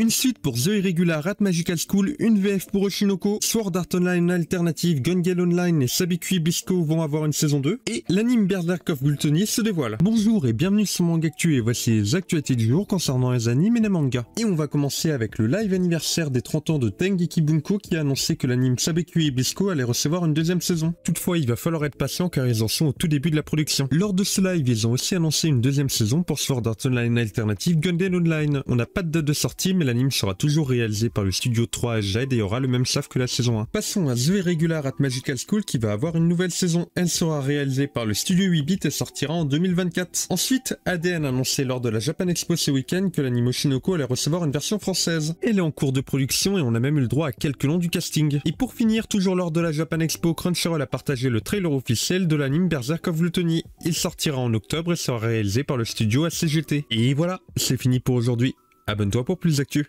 Une suite pour The Irregular, Rat Magical School, une VF pour Oshinoko, Sword Art Online Alternative, Gun Online et Sabikui Bisco vont avoir une saison 2, et l'anime Berserk of Gultonier se dévoile. Bonjour et bienvenue sur Manga Actu, et voici les actualités du jour concernant les animes et les mangas. Et on va commencer avec le live anniversaire des 30 ans de Tengeki Bunko qui a annoncé que l'anime Sabikui Bisco allait recevoir une deuxième saison. Toutefois, il va falloir être patient car ils en sont au tout début de la production. Lors de ce live, ils ont aussi annoncé une deuxième saison pour Sword Art Online Alternative, Gun Online. On n'a pas de date de sortie mais l'anime sera toujours réalisé par le studio 3HZ et aura le même staff que la saison 1. Passons à The Regular at Magical School qui va avoir une nouvelle saison. Elle sera réalisée par le studio 8-bit et sortira en 2024. Ensuite, ADN a annoncé lors de la Japan Expo ce week-end que l'anime Oshinoko allait recevoir une version française. Elle est en cours de production et on a même eu le droit à quelques longs du casting. Et pour finir, toujours lors de la Japan Expo, Crunchyroll a partagé le trailer officiel de l'anime Berserk of Lutonie. Il sortira en octobre et sera réalisé par le studio ACGT. Et voilà, c'est fini pour aujourd'hui. Abonne-toi pour plus d'actu.